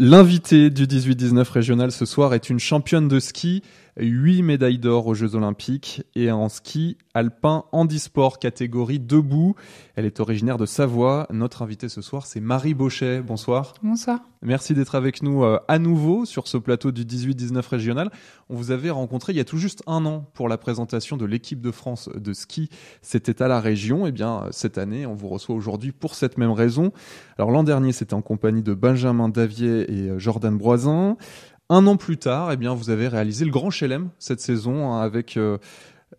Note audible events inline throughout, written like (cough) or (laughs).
L'invité du 18-19 régional ce soir est une championne de ski huit médailles d'or aux Jeux Olympiques et en ski alpin handisport catégorie debout. Elle est originaire de Savoie. Notre invitée ce soir, c'est Marie Bauchet. Bonsoir. Bonsoir. Merci d'être avec nous euh, à nouveau sur ce plateau du 18-19 régional. On vous avait rencontré il y a tout juste un an pour la présentation de l'équipe de France de ski. C'était à la région. Eh bien, euh, cette année, on vous reçoit aujourd'hui pour cette même raison. Alors, l'an dernier, c'était en compagnie de Benjamin Davier et euh, Jordan Broisin. Un an plus tard, eh bien, vous avez réalisé le grand chelem cette saison hein, avec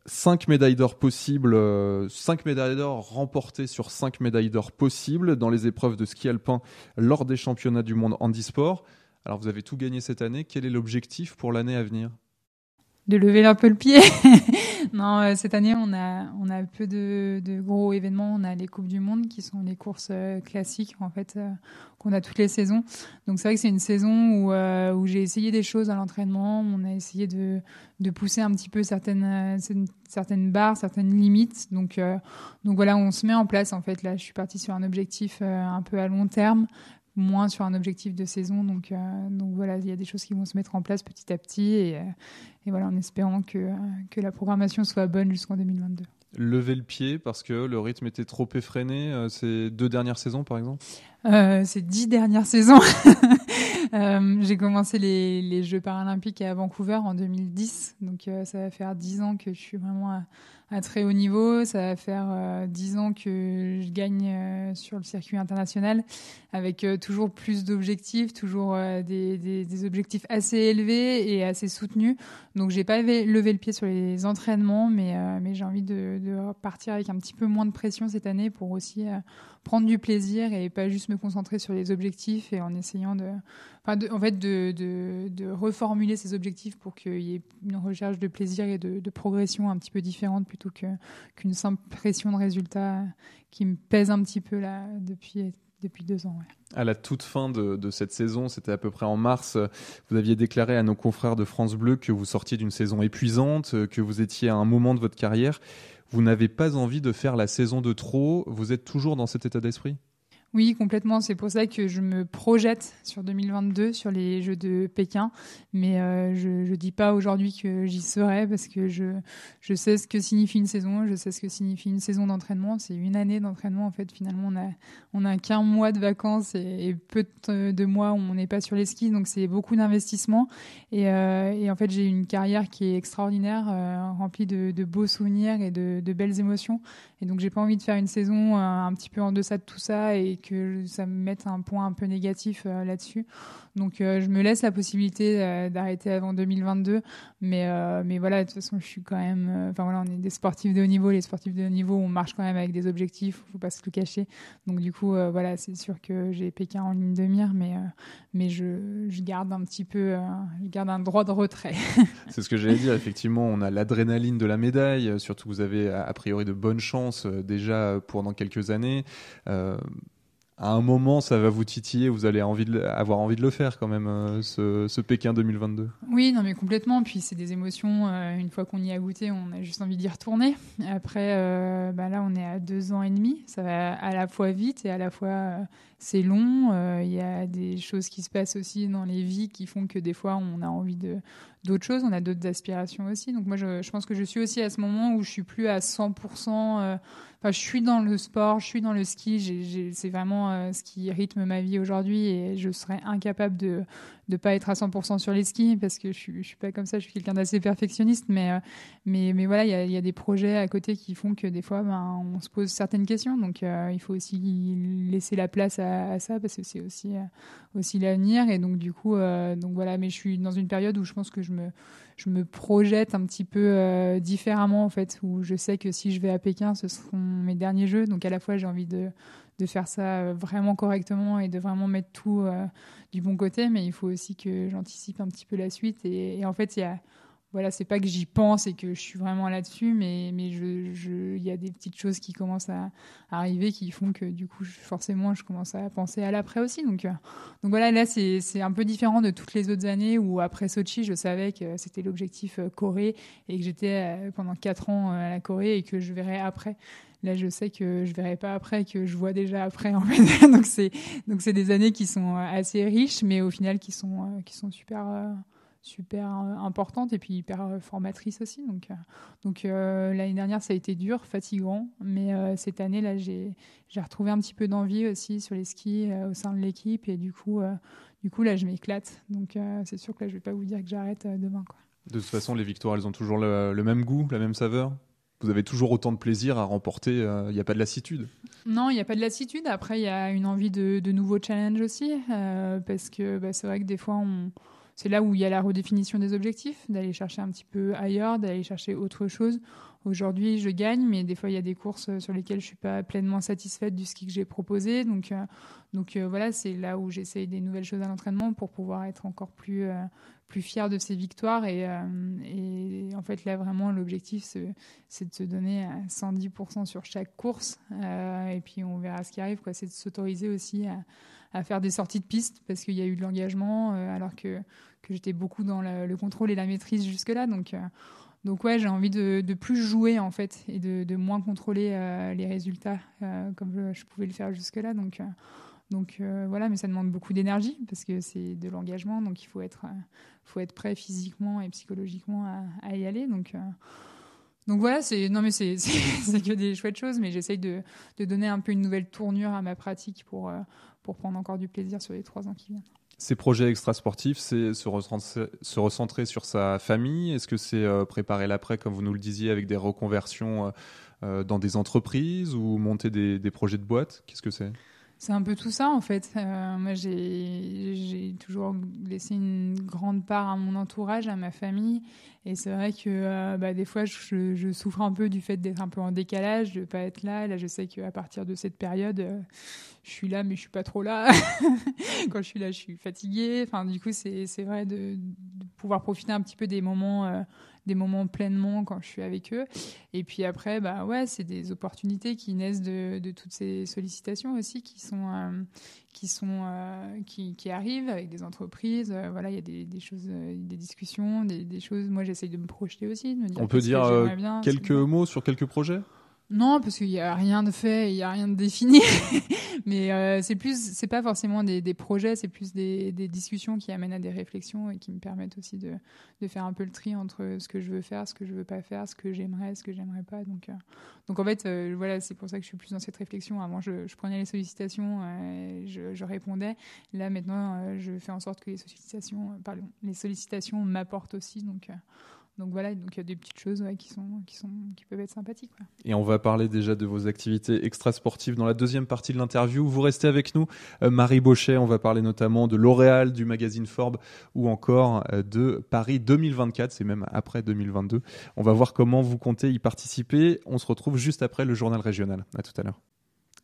5 euh, médailles d'or possibles, 5 euh, médailles d'or remportées sur 5 médailles d'or possibles dans les épreuves de ski alpin lors des championnats du monde handisport. Alors vous avez tout gagné cette année, quel est l'objectif pour l'année à venir De lever un peu le pied (laughs) non, euh, cette année, on a, on a peu de, gros événements. On a les Coupes du Monde qui sont les courses euh, classiques, en fait, euh, qu'on a toutes les saisons. Donc, c'est vrai que c'est une saison où, où j'ai essayé des choses à l'entraînement. On a essayé de, de pousser un petit peu certaines, certaines barres, certaines limites. Donc, donc voilà, on se met en place, en fait. Là, je suis partie sur un objectif un peu à long terme moins sur un objectif de saison. Donc, euh, donc voilà, il y a des choses qui vont se mettre en place petit à petit et, euh, et voilà, en espérant que, euh, que la programmation soit bonne jusqu'en 2022. Lever le pied parce que le rythme était trop effréné ces deux dernières saisons par exemple euh, ces dix dernières saisons. (laughs) Euh, j'ai commencé les, Jeux paralympiques à Vancouver en 2010, donc euh, ça va faire dix ans que je suis vraiment à, très haut niveau. Ça va faire dix ans que je gagne sur le circuit international, avec toujours plus d'objectifs, toujours des, objectifs assez élevés et assez soutenus. Donc j'ai pas levé le pied sur les entraînements, mais, mais j'ai envie de, de, partir avec un petit peu moins de pression cette année pour aussi prendre du plaisir et pas juste me concentrer sur les objectifs et en essayant de, enfin en fait de, reformuler ces objectifs pour qu'il y ait une recherche de plaisir et de, progression un petit peu différente plutôt que qu'une simple pression de résultat qui me pèse un petit peu là depuis depuis deux ans. À la toute fin de, de cette saison, c'était à peu près en mars, vous aviez déclaré à nos confrères de France Bleu que vous sortiez d'une saison épuisante, que vous étiez à un moment de votre carrière. Vous n'avez pas envie de faire la saison de trop. Vous êtes toujours dans cet état d'esprit oui, complètement. C'est pour ça que je me projette sur 2022, sur les Jeux de Pékin. Mais euh, je ne dis pas aujourd'hui que j'y serai parce que je, je sais ce que signifie une saison, je sais ce que signifie une saison d'entraînement. C'est une année d'entraînement. En fait, finalement, on a, on a qu'un mois de vacances et, peu de mois où on n'est pas sur les skis. Donc, c'est beaucoup d'investissements. Et, euh, en fait, j'ai une carrière qui est extraordinaire, euh, remplie de, beaux souvenirs et de belles émotions. Et donc, j'ai pas envie de faire une saison euh, un petit peu en deçà de tout ça et que ça me mette un point un peu négatif euh, là-dessus. Donc, euh, je me laisse la possibilité d'arrêter avant 2022. Mais, mais voilà, de toute façon, je suis quand même. Enfin, voilà, on est des sportifs de haut niveau. Les sportifs de haut niveau, on marche quand même avec des objectifs, faut pas se le cacher. Donc, du coup, voilà, c'est sûr que j'ai Pékin en ligne de mire, mais, mais je, je garde un petit peu. je garde un droit de retrait. (laughs) c'est ce que j'allais dire. Effectivement, on a l'adrénaline de la médaille. Surtout, vous avez a priori de bonnes chances euh, déjà pendant quelques années. Euh, à un moment, ça va vous titiller, vous allez avoir envie de le faire quand même, euh, ce, Pékin 2022. Oui, non mais complètement. Puis c'est des émotions, une fois qu'on y a goûté, on a juste envie d'y retourner. Après, bah là, on est à deux ans et demi. Ça va à la fois vite et à la fois c'est long. Euh, il y a des choses qui se passent aussi dans les vies qui font que des fois on a envie de d'autres choses, on a d'autres aspirations aussi. Donc moi, je, pense que je suis aussi à ce moment où je suis plus à 100%. Euh, enfin, je suis dans le sport, je suis dans le ski. c'est vraiment euh, ce qui rythme ma vie aujourd'hui et je serais incapable de de pas être à 100% sur les skis parce que je suis, suis pas comme ça, je suis quelqu'un d'assez perfectionniste, mais euh, mais mais voilà, il y a, des projets à côté qui font que des fois, ben, on se pose certaines questions, donc euh, il faut aussi laisser la place à, ça parce que c'est aussi euh, aussi l'avenir et donc du coup, donc voilà, mais je suis dans une période où je pense que je me je me projette un petit peu différemment en fait, où je sais que si je vais à Pékin, ce seront mes derniers jeux, donc à la fois j'ai envie de de faire ça euh, vraiment correctement et de vraiment mettre tout euh, du bon côté. Mais il faut aussi que j'anticipe un petit peu la suite. Et, en fait, il y voilà, c'est pas que j'y pense et que je suis vraiment là-dessus, mais mais je il y a des petites choses qui commencent à, arriver qui font que du coup forcément je commence à penser à l'après aussi. Donc euh, donc voilà, là c'est un peu différent de toutes les autres années où après Sochi je savais que c'était l'objectif Corée et que j'étais pendant quatre ans à la Corée et que je verrais après. Là, je sais que je verrai pas après, que je vois déjà après. (laughs) donc c'est donc c'est des années qui sont euh, assez riches, mais au final qui sont euh, qui sont super euh, super importantes et puis hyper formatrices aussi. Donc donc l'année dernière ça a été dur, fatigant, mais cette année là j'ai j'ai retrouvé un petit peu d'envie aussi sur les skis au sein de l'équipe et du coup du coup là je m'éclate. Donc c'est sûr que là je vais pas vous dire que j'arrête demain quoi. De toute façon, les victoires, elles ont toujours le même goût, la même saveur vous avez toujours autant de plaisir à remporter. Euh, il n'y a pas de lassitude. Non, il n'y a pas de lassitude. Après, il y a une envie de, nouveaux challenges aussi, euh, parce que bah, c'est vrai que des fois, on, c'est là où il y a la redéfinition des objectifs, d'aller chercher un petit peu ailleurs, d'aller chercher autre chose. Aujourd'hui, je gagne, mais des fois, il y a des courses euh, sur lesquelles je suis pas pleinement satisfaite du ski que j'ai proposé. Donc, euh, donc euh, voilà, c'est là où j'essaye des nouvelles choses à l'entraînement pour pouvoir être encore plus, plus fière de ces victoires. Et, en fait, là, vraiment, l'objectif, c'est de se donner 110% sur chaque course. et puis, on verra ce qui arrive. C'est de s'autoriser aussi à à faire des sorties de piste parce qu'il y a eu de l'engagement, euh, alors que, que j'étais beaucoup dans le contrôle et la maîtrise jusque-là. Donc, euh, donc ouais, j'ai envie de, de, plus jouer en fait et de, de moins contrôler euh, les résultats comme je, pouvais le faire jusque-là. Donc, donc voilà, mais ça demande beaucoup d'énergie parce que c'est de l'engagement, donc il faut être, faut être prêt physiquement et psychologiquement à, à y aller. Donc donc voilà, c'est non mais (laughs) c'est que des chouettes choses, mais j'essaye de, donner un peu une nouvelle tournure à ma pratique pour euh, pour prendre encore du plaisir sur les trois ans qui viennent. Ces projets extrasportifs, c'est se recentrer, sur sa famille. Est-ce que c'est euh, préparer l'après, comme vous nous le disiez, avec des reconversions euh, dans des entreprises ou monter des, des projets de boîte Qu'est-ce que c'est c'est un peu tout ça en fait. Euh, moi j'ai toujours laissé une grande part à mon entourage, à ma famille. Et c'est vrai que euh, bah, des fois je, souffre un peu du fait d'être un peu en décalage, de ne pas être là. Là je sais qu'à partir de cette période, euh, je suis là mais je suis pas trop là. (laughs) Quand je suis là je suis fatiguée. Enfin, du coup c'est vrai de, de, pouvoir profiter un petit peu des moments des moments pleinement quand je suis avec eux. Et puis après, bah ouais, c'est des opportunités qui naissent de, de, toutes ces sollicitations aussi qui sont euh, qui sont euh, qui, qui, arrivent avec des entreprises. Euh, voilà, il y a des, des choses, des discussions, des, des choses. Moi, j'essaye de me projeter aussi, On peut dire quelques mots sur quelques projets. Non, parce qu'il n'y a rien de fait, il n'y a rien de défini. (laughs) Mais euh, c'est plus, c'est pas forcément des, des projets, c'est plus des, des, discussions qui amènent à des réflexions et qui me permettent aussi de, de, faire un peu le tri entre ce que je veux faire, ce que je veux pas faire, ce que j'aimerais, ce que j'aimerais pas. Donc, euh, donc en fait, euh, voilà, c'est pour ça que je suis plus dans cette réflexion. Avant, je, prenais les sollicitations, je, je, répondais. Là, maintenant, je fais en sorte que les sollicitations, pardon, les sollicitations m'apportent aussi. Donc donc voilà, donc il y a des petites choses qui, sont, qui, sont, qui peuvent être sympathiques. Et on va parler déjà de vos activités extrasportives dans la deuxième partie de l'interview. Vous restez avec nous, euh, Marie Bochet. On va parler notamment de L'Oréal, du magazine Forbes ou encore euh, de Paris 2024. C'est même après 2022. On va voir comment vous comptez y participer. On se retrouve juste après le journal régional. À tout à l'heure.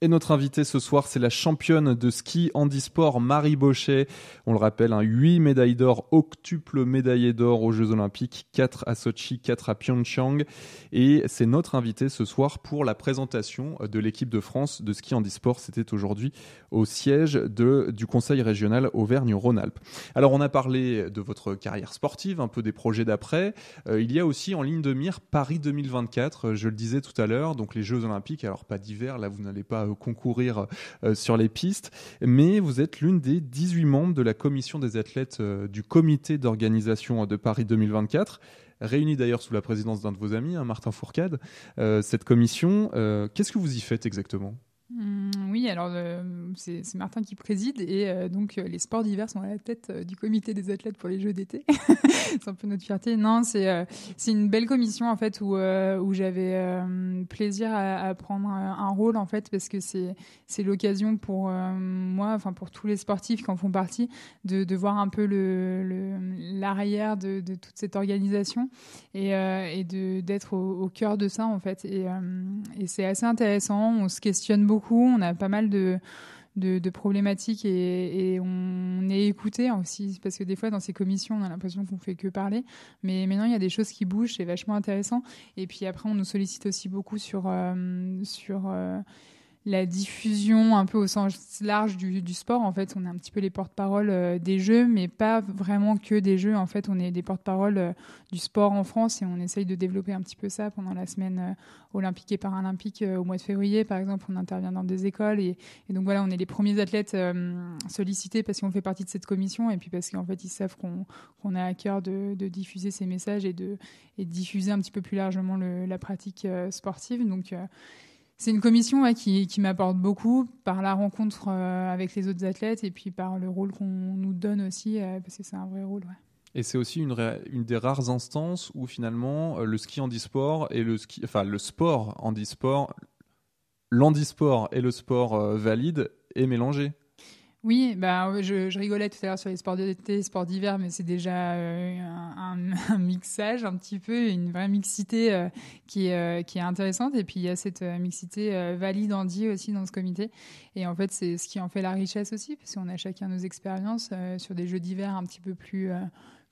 Et notre invitée ce soir, c'est la championne de ski handisport Marie Bochet. On le rappelle, un hein, 8 médailles d'or, octuple médaillé d'or aux Jeux Olympiques, 4 à Sochi, 4 à Pyeongchang. Et c'est notre invitée ce soir pour la présentation de l'équipe de France de ski handisport. C'était aujourd'hui au siège de, du Conseil régional Auvergne-Rhône-Alpes. Alors on a parlé de votre carrière sportive, un peu des projets d'après. Euh, il y a aussi en ligne de mire Paris 2024, je le disais tout à l'heure, donc les Jeux Olympiques, alors pas d'hiver, là vous n'allez pas euh, concourir euh, sur les pistes, mais vous êtes l'une des 18 membres de la commission des athlètes euh, du comité d'organisation de Paris 2024 réunie d'ailleurs sous la présidence d'un de vos amis, hein, Martin Fourcade, cette commission. Qu'est-ce que vous y faites exactement Mmh, oui, alors euh, c'est Martin qui préside et euh, donc euh, les sports d'hiver sont à la tête du comité des athlètes pour les Jeux d'été. (laughs) c'est un peu notre fierté. Non, c'est c'est une belle commission en fait où, où j'avais plaisir à, prendre un rôle en fait parce que c'est c'est l'occasion pour moi, enfin pour tous les sportifs qui en font partie, de, voir un peu le l'arrière de, de, toute cette organisation et, et de d'être au, cœur de ça en fait. et c'est assez intéressant. On se questionne beaucoup on a pas mal de, problématiques et, on est écouté aussi, parce que des fois dans ces commissions, on a l'impression qu'on fait que parler, mais maintenant il y a des choses qui bougent, c'est vachement intéressant. Et puis après, on nous sollicite aussi beaucoup sur... Euh, sur euh, la diffusion un peu au sens large du, sport. En fait, on est un petit peu les porte-parole euh, des jeux, mais pas vraiment que des jeux. En fait, on est des porte-parole euh, du sport en France et on essaye de développer un petit peu ça pendant la semaine euh, olympique et paralympique au mois de février, par exemple. On intervient dans des écoles et, donc voilà, on est les premiers athlètes sollicités parce qu'on fait partie de cette commission et puis parce qu'en fait, ils savent qu'on est a à cœur de, diffuser ces messages et de, diffuser un petit peu plus largement la pratique sportive. Donc, c'est une commission qui, m'apporte beaucoup par la rencontre euh, avec les autres athlètes et puis par le rôle qu'on nous donne aussi, euh, parce que c'est un vrai rôle. Et c'est aussi une, une, des rares instances où finalement euh, le ski handisport et le ski, enfin le sport handisport, l'handisport et le sport valide est mélangé. Oui, bah, je, rigolais tout à l'heure sur les sports d'été, sports d'hiver, mais c'est déjà euh, (laughs) un, mixage un petit peu, une vraie mixité euh, qui, est, euh, qui est intéressante. Et puis il y a cette mixité valide en dit aussi dans ce comité. Et en fait, c'est ce qui en fait la richesse aussi, parce qu'on a chacun nos expériences sur des jeux d'hiver un petit peu plus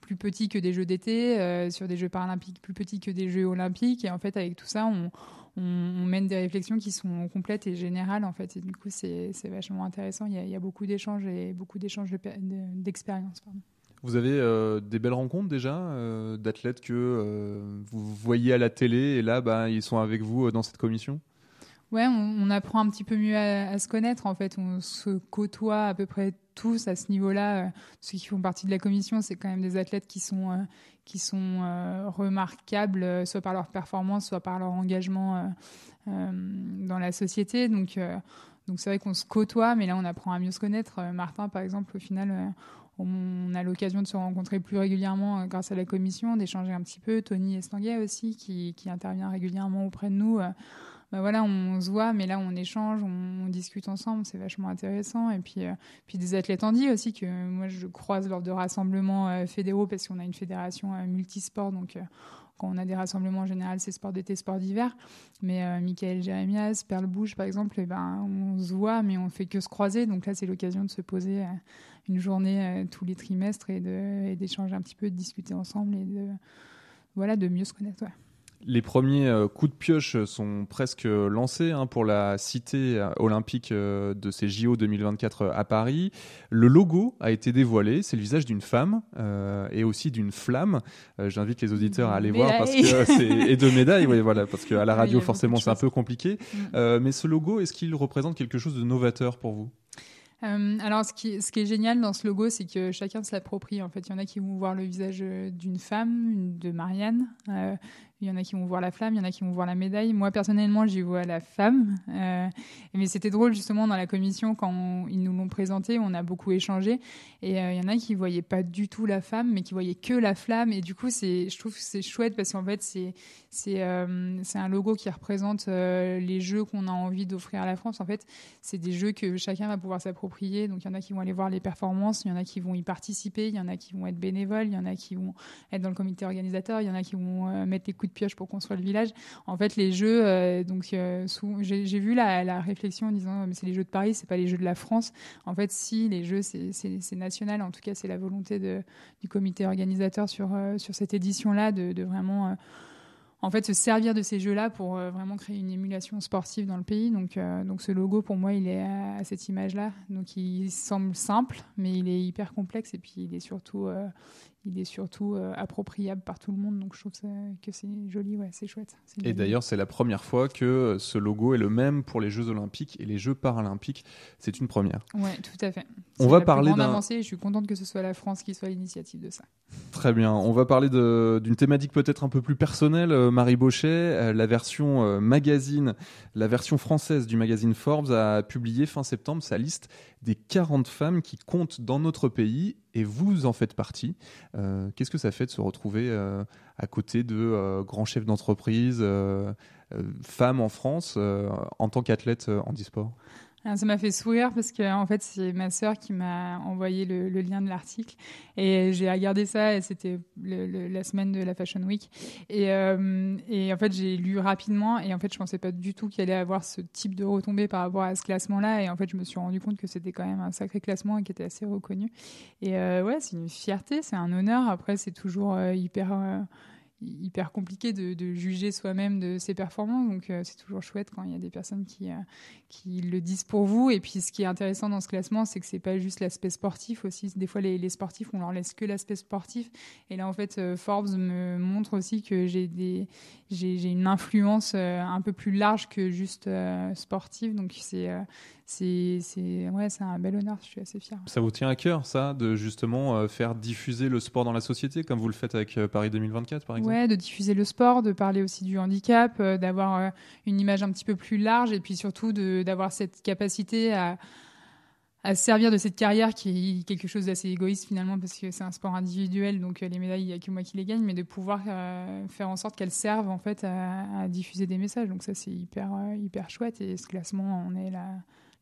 plus petits que des Jeux d'été, euh, sur des Jeux paralympiques plus petits que des Jeux olympiques. Et en fait, avec tout ça, on, on, mène des réflexions qui sont complètes et générales, en fait. Et du coup, c'est vachement intéressant. Il y a, beaucoup d'échanges et beaucoup d'échanges d'expériences. vous avez euh, des belles rencontres déjà euh, d'athlètes que vous voyez à la télé et là, bah, ils sont avec vous dans cette commission Ouais, on, apprend un petit peu mieux à, se connaître en fait. On se côtoie à peu près tous à ce niveau-là. Euh, ceux qui font partie de la commission, c'est quand même des athlètes qui sont euh, qui sont euh, remarquables, soit par leur performance, soit par leur engagement dans la société. Donc donc c'est vrai qu'on se côtoie, mais là on apprend à mieux se connaître. Martin, par exemple, au final. on a l'occasion de se rencontrer plus régulièrement grâce à la commission, d'échanger un petit peu. Tony Estanguet aussi, qui, qui intervient régulièrement auprès de nous bah voilà, on se voit, mais là on échange, on, discute ensemble, c'est vachement intéressant. Et puis, euh, puis des athlètes en dit aussi que moi je croise lors de rassemblements euh, fédéraux parce qu'on a une fédération euh, multisport, donc quand on a des rassemblements en général, c'est sport d'été, sport d'hiver. Mais Michael Jeremias, Perle Bouge, par exemple, eh ben, on se voit, mais on fait que se croiser. Donc là, c'est l'occasion de se poser une journée tous les trimestres et d'échanger un petit peu, de discuter ensemble et de, voilà, de mieux se connaître. Les premiers euh, coups de pioche sont presque lancés hein, pour la cité olympique euh, de ces JO 2024 euh, à Paris. Le logo a été dévoilé, c'est le visage d'une femme et aussi d'une flamme. J'invite les auditeurs à aller voir parce que c'est et de médailles, voilà, parce qu'à la radio forcément c'est un peu compliqué. Mm. mais ce logo, est-ce qu'il représente quelque chose de novateur pour vous alors, ce qui, est génial dans ce logo, c'est que chacun se l'approprie. En fait, il y en a qui vont voir le visage d'une femme, de Marianne. Il y en a qui vont voir la flamme, il y en a qui vont voir la médaille. Moi, personnellement, j'y vois la femme euh, mais c'était drôle, justement, dans la commission, quand ils nous l'ont présenté, on a beaucoup échangé. Et euh, il y en a qui voyaient pas du tout la femme, mais qui voyaient que la flamme. Et du coup, c'est, je trouve que c'est chouette parce qu'en fait, c'est, c'est, euh, un logo qui représente les jeux qu'on a envie d'offrir à la France. En fait, c'est des jeux que chacun va pouvoir s'approprier. Donc, il y en a qui vont aller voir les performances, il y en a qui vont y participer, il y en a qui vont être bénévoles, il y en a qui vont être dans le comité organisateur, il y en a qui vont mettre les coups pioche pour construire le village. En fait, les jeux, euh, donc euh, j'ai vu la, réflexion en disant mais c'est les jeux de Paris, c'est pas les jeux de la France. En fait, si les jeux, c'est national. En tout cas, c'est la volonté de, du comité organisateur sur euh, sur cette édition-là de, vraiment en fait se servir de ces jeux-là pour euh, vraiment créer une émulation sportive dans le pays. Donc, euh, donc ce logo pour moi il est à, cette image-là. Donc il semble simple, mais il est hyper complexe et puis il est surtout, euh, il est surtout appropriable par tout le monde. Donc je trouve que c'est joli, ouais, c'est chouette. Et d'ailleurs c'est la première fois que ce logo est le même pour les Jeux Olympiques et les Jeux Paralympiques. C'est une première. Ouais, tout à fait on va parler Je suis contente que ce soit la France qui soit l'initiative de ça. Très bien. On va parler d'une thématique peut-être un peu plus personnelle. Euh, Marie Bochet, euh, la version euh, magazine, la version française du magazine Forbes a publié fin septembre sa liste des 40 femmes qui comptent dans notre pays et vous en faites partie. Qu'est-ce que ça fait de se retrouver à côté de grands chefs d'entreprise, femmes en France, en tant qu'athlète en disport sport ah, ça m'a fait sourire parce que en fait c'est ma sœur qui m'a envoyé le, lien de l'article et j'ai regardé ça et c'était la semaine de la Fashion Week et, euh, et en fait j'ai lu rapidement et en fait je pensais pas du tout qu'il allait avoir ce type de retombée par rapport à ce classement là et en fait je me suis rendu compte que c'était quand même un sacré classement et qui était assez reconnu et euh, ouais c'est une fierté c'est un honneur après c'est toujours euh, hyper hyper compliqué de, juger soi-même de ses performances. Donc euh, c'est toujours chouette quand il y a des personnes qui, euh, qui le disent pour vous. Et puis ce qui est intéressant dans ce classement, c'est que c'est pas juste l'aspect sportif aussi. Des fois les, sportifs, on leur laisse que l'aspect sportif. Et là en fait, euh, Forbes me montre aussi que j'ai des j'ai une influence un peu plus large que juste sportive. Donc c'est c'est ouais, un bel honneur, je suis assez fier. Ça vous tient à cœur, ça, de justement euh, faire diffuser le sport dans la société, comme vous le faites avec euh, Paris 2024, par exemple Oui, de diffuser le sport, de parler aussi du handicap, euh, d'avoir une image un petit peu plus large, et puis surtout d'avoir cette capacité à à servir de cette carrière qui est quelque chose d'assez égoïste finalement parce que c'est un sport individuel donc les médailles il n'y a que moi qui les gagne mais de pouvoir faire en sorte qu'elles servent en fait à, à, diffuser des messages donc ça c'est hyper hyper chouette et ce classement on est là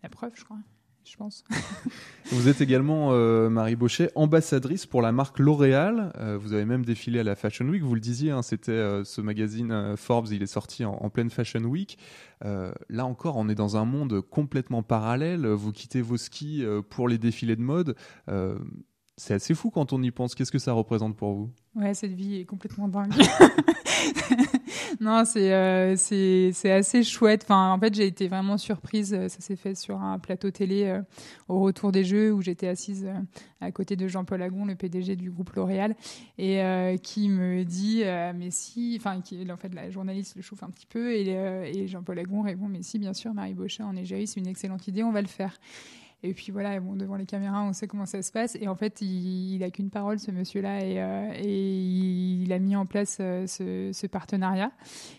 la preuve, je crois. Je pense. (laughs) vous êtes également, euh, Marie Bauchet, ambassadrice pour la marque L'Oréal. Euh, vous avez même défilé à la Fashion Week. Vous le disiez, hein, c'était euh, ce magazine Forbes, il est sorti en pleine Fashion Week. là encore, on est dans un monde complètement parallèle. Vous quittez vos skis pour les défilés de mode. C'est assez fou quand on y pense. Qu'est-ce que ça représente pour vous Ouais, cette vie est complètement dingue. (laughs) non, euh, c'est assez chouette. Enfin, en fait, j'ai été vraiment surprise. Ça s'est fait sur un plateau télé euh, au retour des Jeux où j'étais assise euh, à côté de Jean-Paul Agon, le PDG du groupe L'Oréal, et qui me dit mais si, enfin, qui en fait la journaliste le chauffe un petit peu et, Jean-Paul Agon répond mais si, bien sûr, Marie Bochet en Égérie, c'est une excellente idée, on va le faire. Et puis voilà, devant les caméras, on sait comment ça se passe. Et en fait, il n'a qu'une parole, ce monsieur-là, et, euh, il a mis en place euh, ce, partenariat.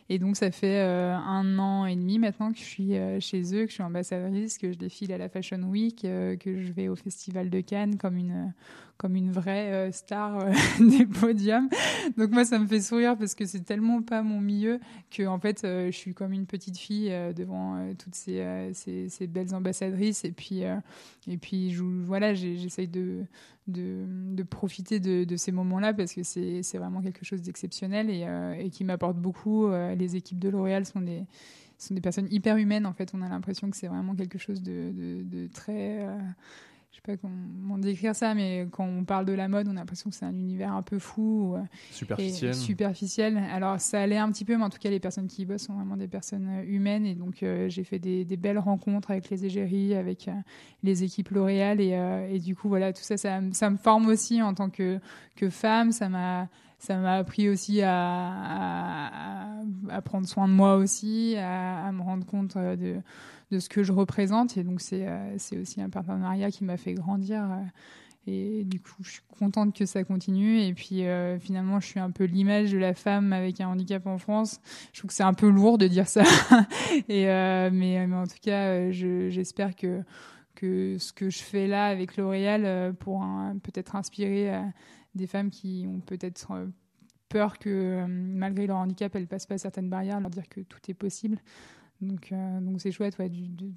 Et donc, ça fait euh, un an et demi maintenant que je suis chez eux, que je suis ambassadrice, que je défile à la Fashion Week, que je vais au Festival de Cannes comme une comme une vraie euh, star euh, (laughs) des podiums. Donc moi, ça me fait sourire parce que c'est tellement pas mon milieu que en fait, euh, je suis comme une petite fille devant toutes ces, ces, belles ambassadrices. Et puis, et puis je, voilà, j'essaye de, de, profiter de, ces moments-là parce que c'est vraiment quelque chose d'exceptionnel et, et, qui m'apporte beaucoup. les équipes de L'Oréal sont des sont des personnes hyper humaines en fait on a l'impression que c'est vraiment quelque chose de, de très je sais pas comment décrire ça, mais quand on parle de la mode, on a l'impression que c'est un univers un peu fou. Euh, superficiel. superficiel. Alors, ça allait un petit peu, mais en tout cas, les personnes qui y bossent sont vraiment des personnes euh, humaines. Et donc, euh, j'ai fait des, belles rencontres avec les égéries, avec les équipes L'Oréal. Et, et, du coup, voilà, tout ça, ça, ça, me forme aussi en tant que, que femme. Ça m'a ça m'a appris aussi à, prendre soin de moi aussi, à, me rendre compte euh, de, de, ce que je représente. Et donc, c'est, euh, aussi un partenariat qui m'a fait grandir. Euh, et du coup, je suis contente que ça continue. Et puis, finalement, je suis un peu l'image de la femme avec un handicap en France. Je trouve que c'est un peu lourd de dire ça. (laughs) et, mais, en tout cas, j'espère que, que ce que je fais là avec L'Oréal pour peut-être inspirer des femmes qui ont peut-être euh, peur que euh, malgré leur handicap, elles passent pas certaines barrières, leur dire que tout est possible. Donc, euh, donc c'est chouette ouais,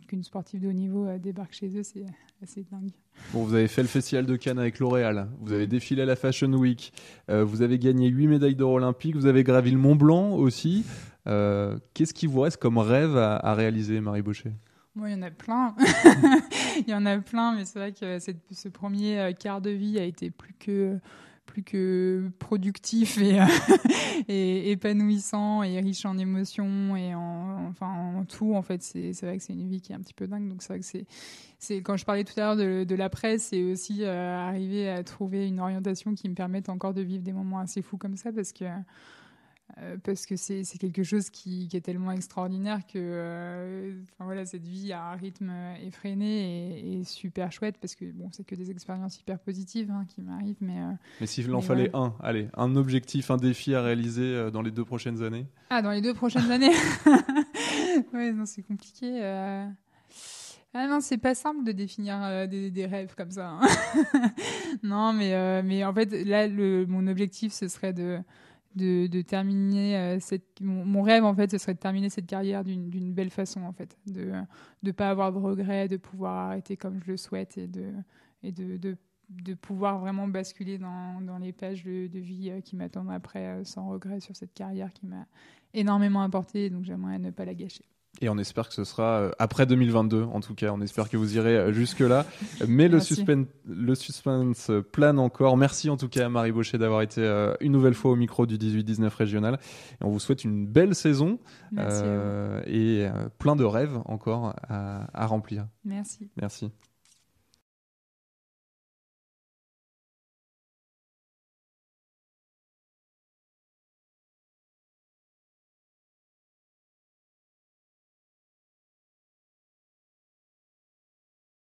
qu'une sportive de haut niveau débarque chez eux, c'est assez dingue. Bon, vous avez fait le festival de Cannes avec L'Oréal, vous avez défilé à la Fashion Week, vous avez gagné 8 médailles d'or olympique. vous avez gravi le Mont Blanc aussi. Qu'est-ce qui vous reste comme rêve à, réaliser, Marie Baucher moi il y en a plein. (laughs) il y en a plein, mais c'est vrai que ce premier quart de vie a été plus que plus que productif et, euh, (laughs) et, épanouissant et riche en émotions et en, enfin, en tout. En fait, c'est vrai que c'est une vie qui est un petit peu dingue. Donc, c'est vrai que c'est. Quand je parlais tout à l'heure de, la presse, c'est aussi euh, arriver à trouver une orientation qui me permette encore de vivre des moments assez fous comme ça parce que. Euh, parce que c'est quelque chose qui, qui, est tellement extraordinaire que euh, enfin, voilà, cette vie a un rythme euh, effréné et, super chouette parce que bon, c'est que des expériences hyper positives hein, qui m'arrivent. Mais, mais s'il en fallait un, allez, un objectif, un défi à réaliser dans les deux prochaines années Ah, dans les deux prochaines (laughs) années (laughs) Oui, non, c'est compliqué. Ah, non, c'est pas simple de définir des, rêves comme ça. Hein. (laughs) non, mais, mais en fait, là, mon objectif, ce serait de, de, terminer euh, cette mon, rêve en fait ce serait de terminer cette carrière d'une belle façon en fait de ne pas avoir de regrets de pouvoir arrêter comme je le souhaite et de et de, de, pouvoir vraiment basculer dans, les pages de, vie euh, qui m'attendent après euh, sans regret sur cette carrière qui m'a énormément apporté donc j'aimerais ne pas la gâcher et on espère que ce sera euh, après 2022, en tout cas. On espère que vous irez euh, jusque-là. Mais le suspense, le suspense, plane encore. Merci en tout cas à Marie Baucher d'avoir été euh, une nouvelle fois au micro du 18-19 régional. Et on vous souhaite une belle saison et plein de rêves encore à, à remplir. Merci. Merci.